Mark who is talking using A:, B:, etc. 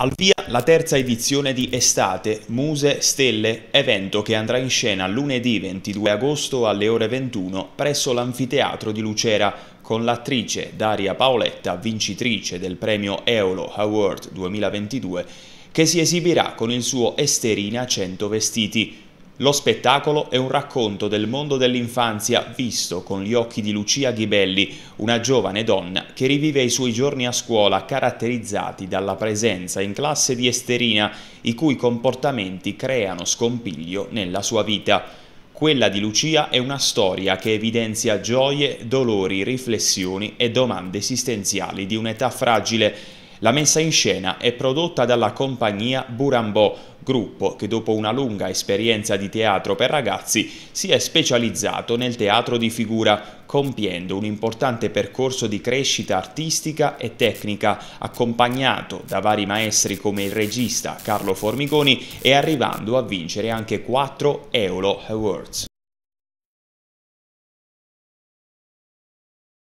A: Al via la terza edizione di Estate, Muse, Stelle, evento che andrà in scena lunedì 22 agosto alle ore 21 presso l'Anfiteatro di Lucera con l'attrice Daria Paoletta, vincitrice del premio Eolo Award 2022, che si esibirà con il suo Esterina 100 vestiti lo spettacolo è un racconto del mondo dell'infanzia visto con gli occhi di Lucia Ghibelli, una giovane donna che rivive i suoi giorni a scuola caratterizzati dalla presenza in classe di esterina, i cui comportamenti creano scompiglio nella sua vita. Quella di Lucia è una storia che evidenzia gioie, dolori, riflessioni e domande esistenziali di un'età fragile la messa in scena è prodotta dalla compagnia Burambò, gruppo che dopo una lunga esperienza di teatro per ragazzi si è specializzato nel teatro di figura, compiendo un importante percorso di crescita artistica e tecnica, accompagnato da vari maestri come il regista Carlo Formigoni e arrivando a vincere anche quattro
B: Eolo Awards.